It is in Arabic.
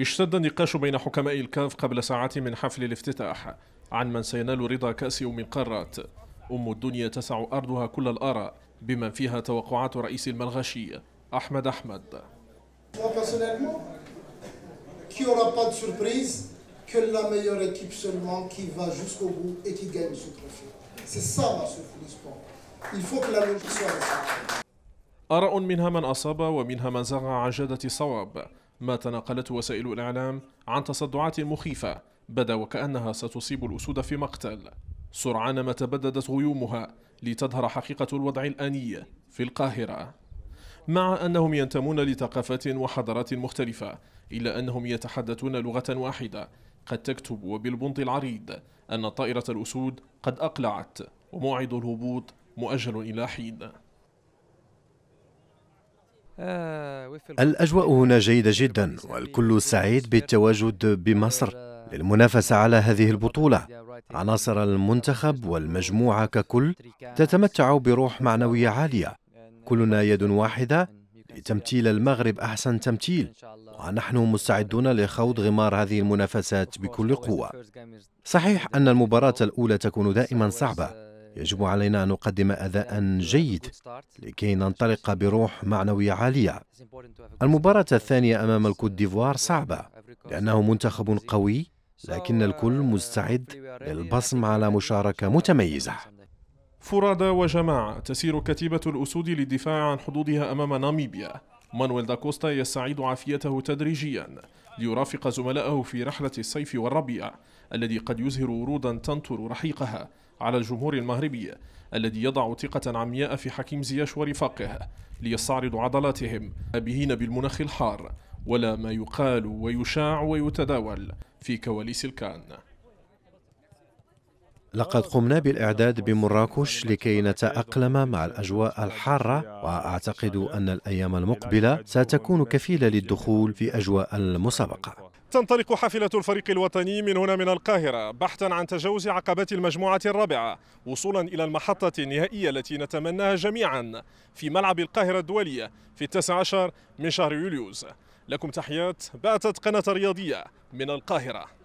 اشتد النقاش بين حكماء الكاف قبل ساعات من حفل الافتتاح عن من سينال رضا كأس يوم القارات أم الدنيا تسع أرضها كل الآراء بمن فيها توقعات رئيس الملغشي أحمد أحمد آراء منها من أصاب ومنها من زغ عن جادة الصواب ما تناقلته وسائل الإعلام عن تصدعات مخيفة بدا وكأنها ستصيب الأسود في مقتل سرعان ما تبددت غيومها لتظهر حقيقة الوضع الآني في القاهرة مع أنهم ينتمون لثقافات وحضارات مختلفة إلا أنهم يتحدثون لغة واحدة قد تكتب وبالبنط العريض أن طائرة الأسود قد أقلعت وموعد الهبوط مؤجل إلى حين الأجواء هنا جيدة جدا والكل سعيد بالتواجد بمصر للمنافسة على هذه البطولة عناصر المنتخب والمجموعة ككل تتمتع بروح معنوية عالية كلنا يد واحدة لتمثيل المغرب أحسن تمثيل ونحن مستعدون لخوض غمار هذه المنافسات بكل قوة صحيح أن المباراة الأولى تكون دائما صعبة يجب علينا أن نقدم أداء جيد لكي ننطلق بروح معنوية عالية المباراة الثانية أمام الكوت ديفوار صعبة لأنه منتخب قوي لكن الكل مستعد للبصم على مشاركة متميزة فرادى وجماعة تسير كتيبة الأسود للدفاع عن حدودها أمام ناميبيا مانويل داكوستا يستعيد عافيته تدريجيا ليرافق زملائه في رحلة الصيف والربيع الذي قد يزهر ورودا تنطر رحيقها على الجمهور المغربي الذي يضع ثقة عمياء في حكيم زياش ورفاقه ليستعرضوا عضلاتهم أبهين بالمناخ الحار ولا ما يقال ويشاع ويتداول في كواليس الكان لقد قمنا بالإعداد بمراكش لكي نتأقلم مع الأجواء الحارة وأعتقد أن الأيام المقبلة ستكون كفيلة للدخول في أجواء المسابقة تنطلق حافلة الفريق الوطني من هنا من القاهرة بحثا عن تجاوز عقبات المجموعة الرابعة وصولا إلى المحطة النهائية التي نتمناها جميعا في ملعب القاهرة الدولية في التاسع عشر من شهر يوليوز لكم تحيات باتت قناة رياضية من القاهرة